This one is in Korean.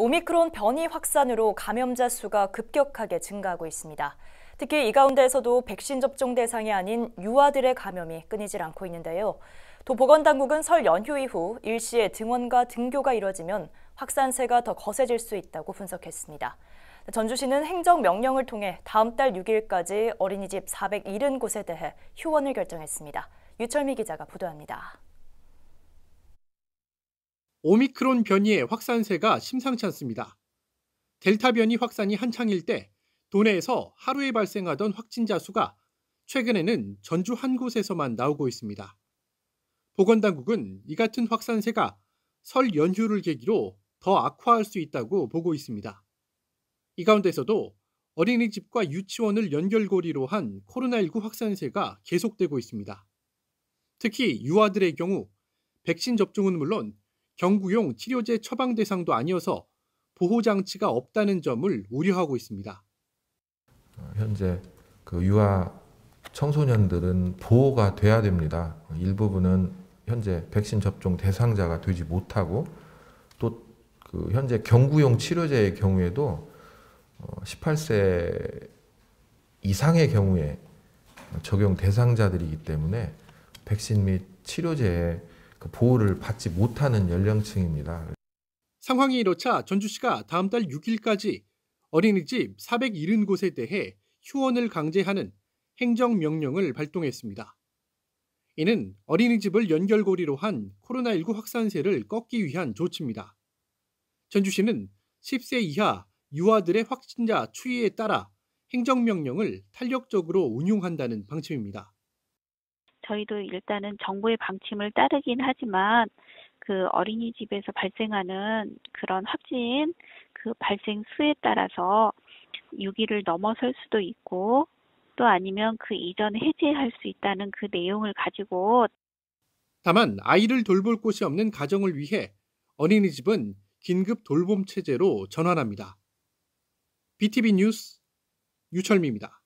오미크론 변이 확산으로 감염자 수가 급격하게 증가하고 있습니다. 특히 이 가운데에서도 백신 접종 대상이 아닌 유아들의 감염이 끊이질 않고 있는데요. 또 보건당국은 설 연휴 이후 일시에 등원과 등교가 이뤄지면 확산세가 더 거세질 수 있다고 분석했습니다. 전주시는 행정명령을 통해 다음 달 6일까지 어린이집 470곳에 대해 휴원을 결정했습니다. 유철미 기자가 보도합니다. 오미크론 변이의 확산세가 심상치 않습니다. 델타 변이 확산이 한창일 때 도내에서 하루에 발생하던 확진자 수가 최근에는 전주 한 곳에서만 나오고 있습니다. 보건당국은 이 같은 확산세가 설 연휴를 계기로 더 악화할 수 있다고 보고 있습니다. 이 가운데서도 어린이집과 유치원을 연결고리로 한 코로나19 확산세가 계속되고 있습니다. 특히 유아들의 경우 백신 접종은 물론 경구용 치료제 처방 대상도 아니어서 보호 장치가 없다는 점을 우려하고 있습니다. 어, 현재 그 유아 청소년들은 보호가 돼야 됩니다. 일부분은 현재 백신 접종 대상자가 되지 못하고 또그 현재 경구용 치료제의 경우에도 18세 어, 이상의 경우에 적용 대상자들이기 때문에 백신 및 치료제의 그 보호를 받지 못하는 연령층입니다. 상황이 이렇자 전주시가 다음 달 6일까지 어린이집 470곳에 대해 휴원을 강제하는 행정명령을 발동했습니다. 이는 어린이집을 연결고리로 한 코로나19 확산세를 꺾기 위한 조치입니다. 전주시는 10세 이하 유아들의 확진자 추이에 따라 행정명령을 탄력적으로 운용한다는 방침입니다. 저희도 일단은 정부의 방침을 따르긴 하지만 그 어린이집에서 발생하는 그런 확진 그 발생 수에 따라서 6일을 넘어설 수도 있고 또 아니면 그 이전 해제할 수 있다는 그 내용을 가지고 다만 아이를 돌볼 곳이 없는 가정을 위해 어린이집은 긴급 돌봄 체제로 전환합니다. BTV 뉴스 유철미입니다.